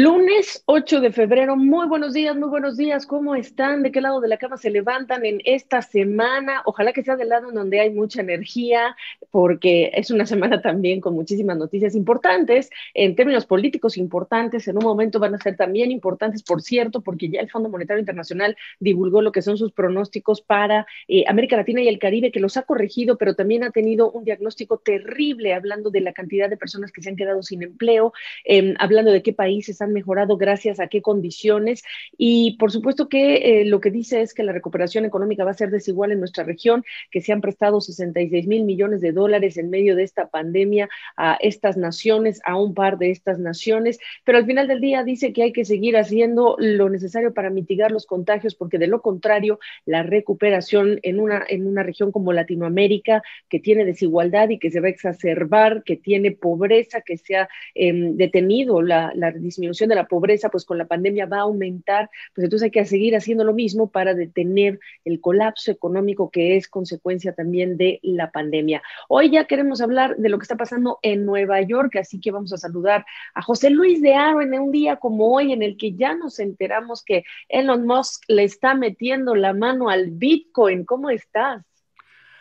Lunes 8 de febrero, muy buenos días, muy buenos días, ¿cómo están? ¿De qué lado de la cama se levantan en esta semana? Ojalá que sea del lado en donde hay mucha energía, porque es una semana también con muchísimas noticias importantes, en términos políticos importantes, en un momento van a ser también importantes, por cierto, porque ya el Fondo Monetario Internacional divulgó lo que son sus pronósticos para eh, América Latina y el Caribe, que los ha corregido, pero también ha tenido un diagnóstico terrible hablando de la cantidad de personas que se han quedado sin empleo, em, hablando de qué países han mejorado, gracias a qué condiciones. Y por supuesto que eh, lo que dice es que la recuperación económica va a ser desigual en nuestra región, que se han prestado 66 mil millones de dólares en medio de esta pandemia a estas naciones, a un par de estas naciones, pero al final del día dice que hay que seguir haciendo lo necesario para mitigar los contagios, porque de lo contrario, la recuperación en una, en una región como Latinoamérica, que tiene desigualdad y que se va a exacerbar, que tiene pobreza, que se ha em, detenido la disminución de la pobreza, pues con la pandemia va a aumentar, pues entonces hay que seguir haciendo lo mismo para detener el colapso económico que es consecuencia también de la pandemia. Hoy ya queremos hablar de lo que está pasando en Nueva York, así que vamos a saludar a José Luis de Aro en un día como hoy en el que ya nos enteramos que Elon Musk le está metiendo la mano al Bitcoin. ¿Cómo estás?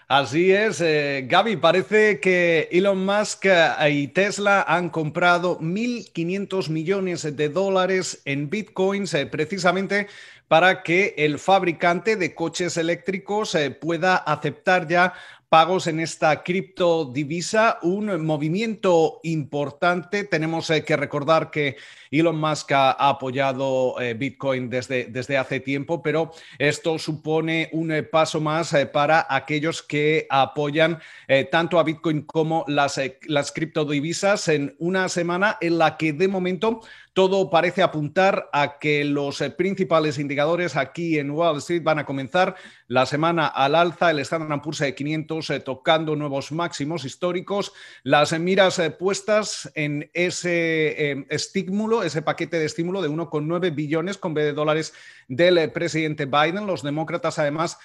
Así es, eh, Gaby, parece que Elon Musk y Tesla han comprado 1.500 millones de dólares en bitcoins eh, precisamente para que el fabricante de coches eléctricos eh, pueda aceptar ya pagos en esta criptodivisa, un movimiento importante. Tenemos eh, que recordar que Elon Musk ha, apoyado eh, Bitcoin desde, desde hace tiempo, pero esto supone un eh, paso más para aquellos que apoyan tanto a Bitcoin como las, las criptodivisas en una semana en la que de momento todo parece apuntar a que los eh, principales indicadores aquí en Wall Street van a comenzar la semana al alza, el Standard Poor's de eh, 500 eh, tocando nuevos máximos históricos, las miras puestas en ese em, estímulo, ese paquete de estímulo de 1,9 billones con B de dólares del presidente Biden. Los demócratas además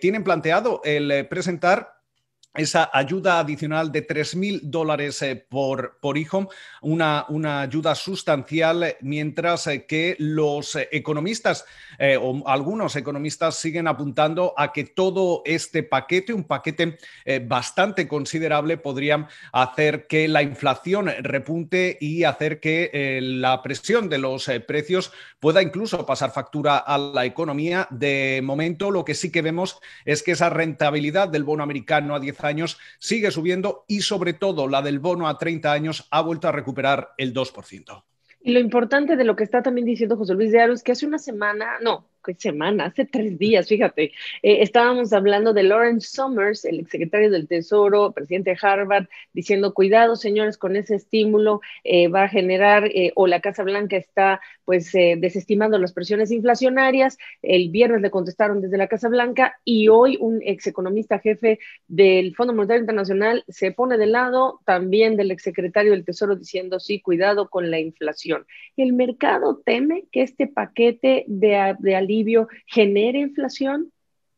tienen planteado el presentar esa ayuda adicional de 3.000 dólares eh, por, por hijo, una, una, ayuda sustancial, eh, mientras eh, que los economistas o algunos economistas siguen apuntando a que todo este paquete, un paquete bastante considerable, podría hacer que la inflación repunte y hacer que la presión de los precios pueda incluso pasar factura a la economía. De momento, lo que sí que vemos es que esa rentabilidad del bono americano a 10 años sigue subiendo y sobre todo la del bono a 30 años ha vuelto a recuperar el 2%. Y lo importante de lo que está también diciendo José Luis de Aro es que hace una semana, no, semana, hace tres días, fíjate, eh, estábamos hablando de Lawrence Summers, el exsecretario del Tesoro, presidente de Harvard, diciendo, cuidado señores, con ese estímulo eh, va a generar, eh, o la Casa Blanca está pues desestimando las presiones inflacionarias, el viernes le contestaron desde la Casa Blanca y hoy un execonomista jefe del Fondo Monetario Internacional se pone de lado también del exsecretario del Tesoro diciendo, sí, cuidado con la inflación. El mercado teme que este paquete de, de alivio genere inflación?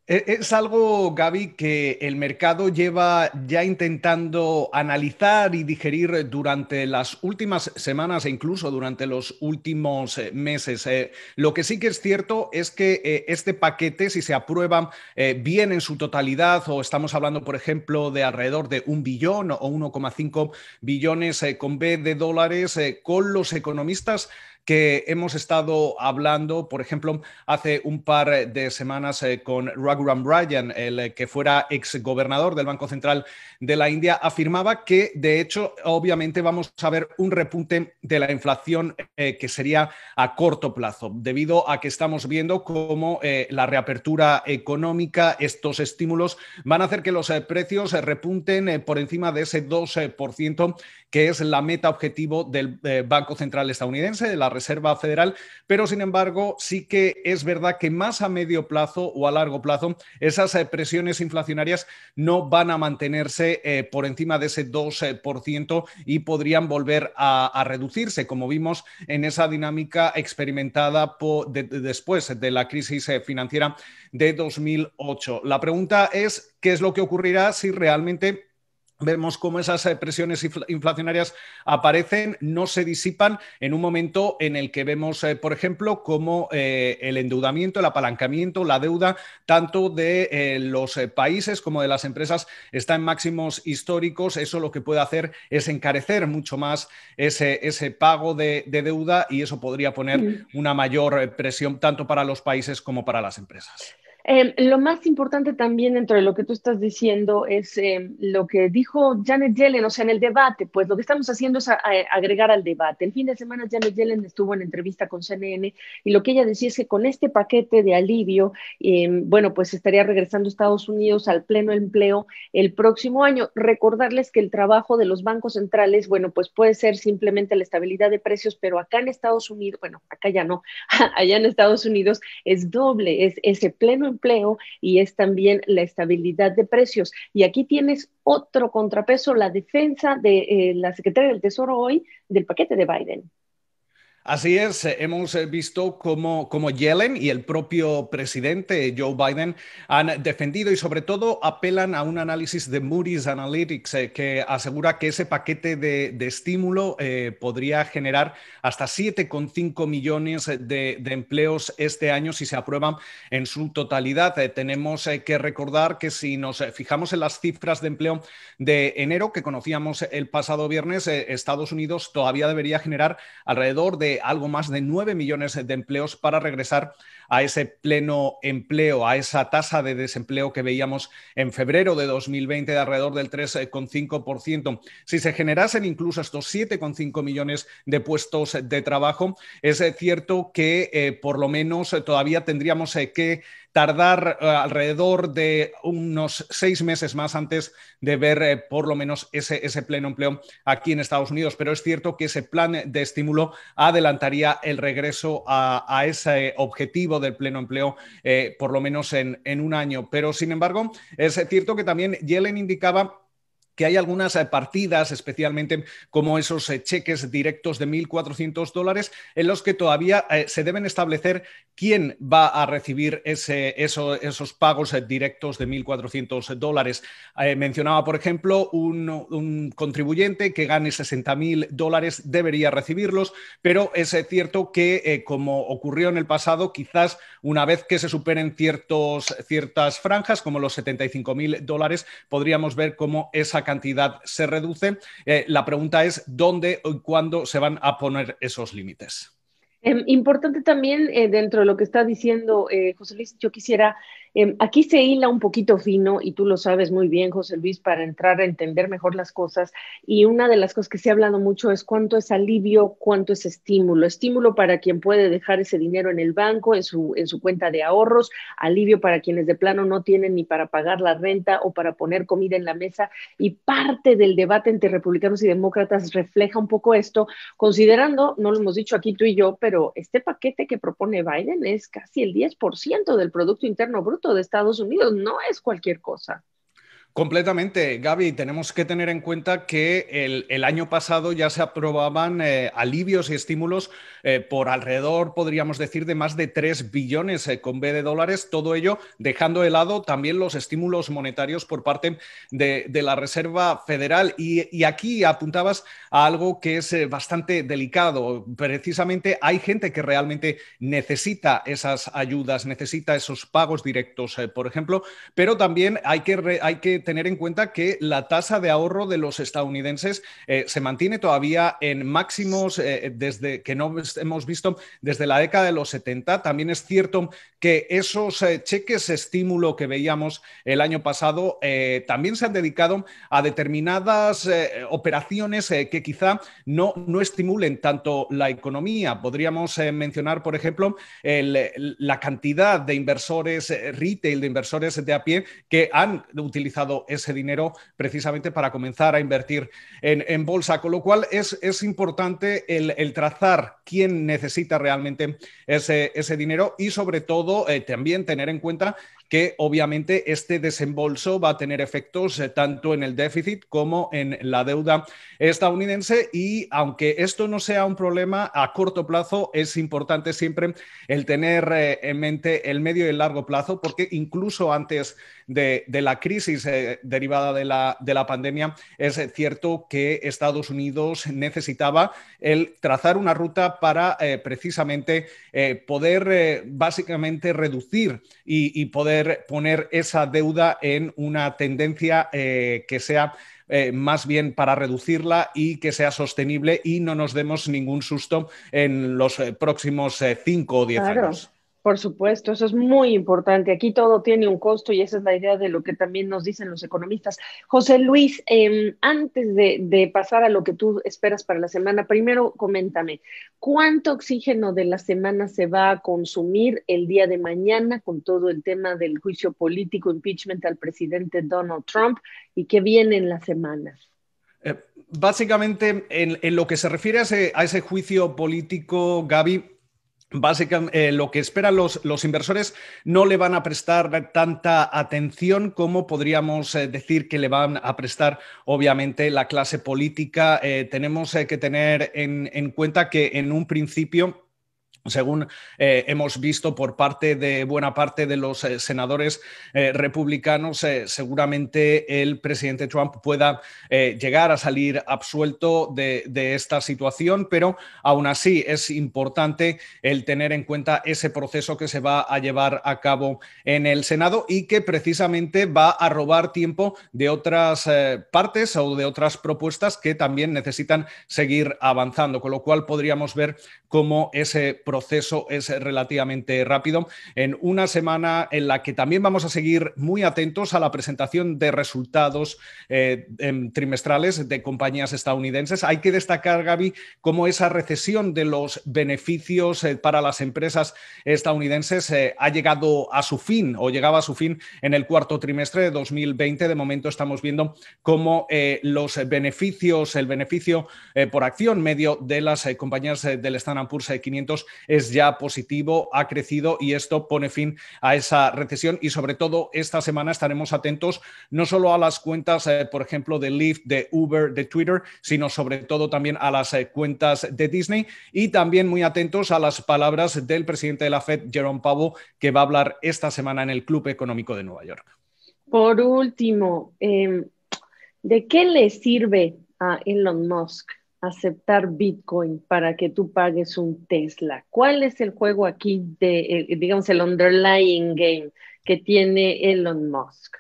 E, es algo, Gaby, que el mercado lleva ya intentando analizar y digerir durante las últimas semanas e incluso durante los últimos eh, meses. Eh, lo que sí que es cierto es que eh, este paquete, si se aprueba bien en su totalidad, o estamos hablando, por ejemplo, de alrededor de un billón o 1,5 billones con B de dólares, con los economistas que hemos estado hablando, por ejemplo, hace un par de semanas eh, con Raghuram Ryan, el eh, que fuera ex gobernador del Banco Central de la India, afirmaba que, de hecho, obviamente vamos a ver un repunte de la inflación eh, que sería a corto plazo, debido a que estamos viendo cómo la reapertura económica, estos estímulos van a hacer que los precios repunten por encima de ese 12% que es la meta objetivo del Banco Central estadounidense, de la Reserva Federal, pero sin embargo sí que es verdad que más a medio plazo o a largo plazo esas eh, presiones inflacionarias no van a mantenerse eh, por encima de ese 2% eh, y podrían volver a, reducirse, como vimos en esa dinámica experimentada después de la crisis financiera de 2008. La pregunta es, ¿qué es lo que ocurrirá si realmente Vemos cómo esas eh, presiones inflacionarias aparecen, no se disipan en un momento en el que vemos, eh, por ejemplo, cómo eh, el endeudamiento, el apalancamiento, la deuda, tanto de los países como de las empresas, está en máximos históricos. Eso lo que puede hacer es encarecer mucho más ese, pago de deuda y eso podría poner mm. una mayor presión tanto para los países como para las empresas. Em, lo más importante también dentro de lo que tú estás diciendo es em, lo que dijo Janet Yellen, o sea, en el debate, pues lo que estamos haciendo es agregar al debate. El fin de semana Janet Yellen estuvo en entrevista con CNN y lo que ella decía es que con este paquete de alivio, em, bueno, pues estaría regresando Estados Unidos al pleno empleo el próximo año. Recordarles que el trabajo de los bancos centrales, bueno, pues puede ser simplemente la estabilidad de precios, pero acá en Estados Unidos, bueno, acá ya no, allá en Estados Unidos es doble, es ese pleno empleo y es también la estabilidad de precios. Y aquí tienes otro contrapeso, la defensa de eh, la Secretaría del Tesoro hoy del paquete de Biden. Así es, eh, hemos eh, visto cómo, Yellen y el propio presidente Joe Biden han defendido y sobre todo apelan a un análisis de Moody's Analytics eh, que asegura que ese paquete de, estímulo podría generar hasta 7,5 millones de, empleos este año si se aprueban en su totalidad. tenemos que recordar que si nos fijamos en las cifras de empleo de enero que conocíamos el pasado viernes, Estados Unidos todavía debería generar alrededor de algo más de 9 millones de empleos para regresar a ese pleno empleo, a esa tasa de desempleo que veíamos en febrero de 2020 de alrededor del 3,5%. Si se generasen incluso estos 7,5 millones de puestos de trabajo, es cierto que eh, por lo menos eh, todavía tendríamos eh, que tardar eh, alrededor de unos seis meses más antes de ver eh, por lo menos ese, pleno empleo aquí en Estados Unidos. Pero es cierto que ese plan de estímulo adelantaría el regreso a, ese objetivo del pleno empleo eh, por lo menos en, en un año. Pero, sin embargo, es cierto que también Yellen indicaba que hay algunas eh, partidas, especialmente como esos eh, cheques directos de 1.400 dólares, en los que todavía eh, se deben establecer quién va a recibir ese, eso, esos pagos directos de 1.400 dólares. mencionaba, por ejemplo, un, contribuyente que gane 60.000 dólares debería recibirlos, pero es cierto que, como ocurrió en el pasado, quizás una vez que se superen ciertos, ciertas franjas, como los 75.000 dólares, podríamos ver cómo esa cantidad se reduce. Eh, la pregunta es dónde y cuándo se van a poner esos límites. Em, importante también eh, dentro de lo que está diciendo eh, José Luis, yo quisiera Em, aquí se hila un poquito fino, y tú lo sabes muy bien, José Luis, para entrar a entender mejor las cosas. Y una de las cosas que se ha hablado mucho es cuánto es alivio, cuánto es estímulo. Estímulo para quien puede dejar ese dinero en el banco, en su, en su cuenta de ahorros, alivio para quienes de plano no tienen ni para pagar la renta o para poner comida en la mesa. Y parte del debate entre republicanos y demócratas refleja un poco esto, considerando, no lo hemos dicho aquí tú y yo, pero este paquete que propone Biden es casi el 10% del Producto Interno Bruto de Estados Unidos, no es cualquier cosa. Completamente, Gaby. Tenemos que tener en cuenta que el, año pasado ya se aprobaban eh, alivios y estímulos eh, por alrededor, podríamos decir, de más de 3 billones eh, con B de dólares. Todo ello dejando de lado también los estímulos monetarios por parte de, la Reserva Federal. Y, y, aquí apuntabas a algo que es bastante delicado. Precisamente hay gente que realmente necesita esas ayudas, necesita esos pagos directos, por ejemplo, pero también hay que... Hay que tener en cuenta que la tasa de ahorro de los estadounidenses eh, se mantiene todavía en máximos eh, desde que no hemos visto desde la década de los 70. También es cierto que esos eh, cheques estímulo que veíamos el año pasado también se han dedicado a determinadas operaciones que quizá no, no estimulen tanto la economía. Podríamos mencionar, por ejemplo, la cantidad de inversores retail, de inversores de a pie que han utilizado ese dinero precisamente para comenzar a invertir en, bolsa. Con lo cual es, es importante el, trazar quién necesita realmente ese, ese dinero y sobre todo eh, también tener en cuenta que obviamente este desembolso va a tener efectos eh, tanto en el déficit como en la deuda estadounidense y aunque esto no sea un problema a corto plazo, es importante siempre el tener eh, en mente el medio y el largo plazo porque incluso antes de, la crisis eh, derivada de la, de la pandemia es cierto que Estados Unidos necesitaba el trazar una ruta para precisamente poder básicamente reducir y poder poner esa deuda en una tendencia eh, que sea eh, más bien para reducirla y que sea sostenible y no nos demos ningún susto en los eh, próximos cinco o diez años. Por supuesto, eso es muy importante. Aquí todo tiene un costo y esa es la idea de lo que también nos dicen los economistas. José Luis, em, antes de, pasar a lo que tú esperas para la semana, primero coméntame, ¿cuánto oxígeno de la semana se va a consumir el día de mañana con todo el tema del juicio político, impeachment al presidente Donald Trump y qué viene en la semana? Eh, básicamente, en, lo que se refiere a ese, a ese juicio político, Gaby, Básicamente, eh, lo que esperan los, los, inversores no le van a prestar tanta atención como podríamos eh, decir que le van a prestar, obviamente, la clase política. Eh, tenemos que tener en, en cuenta que en un principio según eh, hemos visto por parte de buena parte de los eh, senadores eh, republicanos, seguramente el presidente Trump pueda llegar a salir absuelto de, de, esta situación, pero aún así es importante el tener en cuenta ese proceso que se va a llevar a cabo en el Senado y que precisamente va a robar tiempo de otras partes o de otras propuestas que también necesitan seguir avanzando, con lo cual podríamos ver cómo ese proceso proceso es relativamente rápido, en una semana en la que también vamos a seguir muy atentos a la presentación de resultados eh, em, trimestrales de compañías estadounidenses. Hay que destacar, Gaby, cómo esa recesión de los beneficios eh, para las empresas estadounidenses eh, ha llegado a su fin o llegaba a su fin en el cuarto trimestre de 2020. De momento estamos viendo cómo los beneficios, el beneficio por acción medio de las compañías del Standard Poor's 500 es ya positivo, ha crecido y esto pone fin a esa recesión y sobre todo esta semana estaremos atentos no solo a las cuentas, eh, por ejemplo, de Lyft, de Uber, de Twitter, sino sobre todo también a las eh, cuentas de Disney y también muy atentos a las palabras del presidente de la Fed, Jerome Powell, que va a hablar esta semana en el Club Económico de Nueva York. Por último, em, ¿de qué le sirve a Elon Musk aceptar Bitcoin para que tú pagues un Tesla? ¿Cuál es el juego aquí de, eh, digamos, el underlying game que tiene Elon Musk?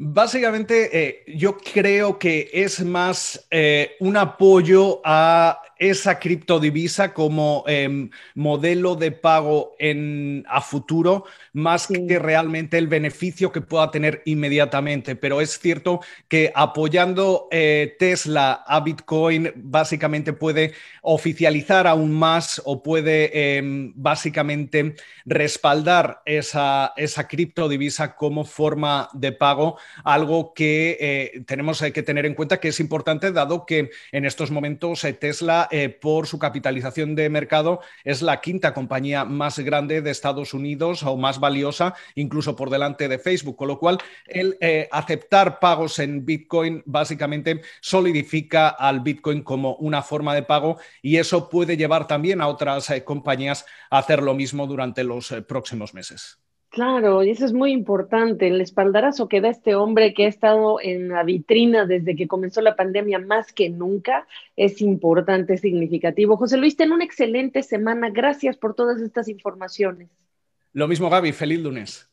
Básicamente, eh, yo creo que es más eh, un apoyo a esa criptodivisa como em, modelo de pago en, a futuro, más que realmente el beneficio que pueda tener inmediatamente. Pero es cierto que apoyando eh, Tesla a Bitcoin, básicamente puede oficializar aún más o puede em, básicamente respaldar esa, esa criptodivisa como forma de pago, algo que eh, tenemos que tener en cuenta que es importante dado que en estos momentos eh, Tesla eh, por su capitalización de mercado, es la quinta compañía más grande de Estados Unidos o más valiosa, incluso por delante de Facebook. Con lo cual, el eh, aceptar pagos en Bitcoin básicamente solidifica al Bitcoin como una forma de pago y eso puede llevar también a otras eh, compañías a hacer lo mismo durante los próximos meses. Claro, y eso es muy importante. El espaldarazo que da este hombre que ha estado en la vitrina desde que comenzó la pandemia más que nunca es importante, significativo. José Luis, ten una excelente semana. Gracias por todas estas informaciones. Lo mismo, Gaby. Feliz lunes.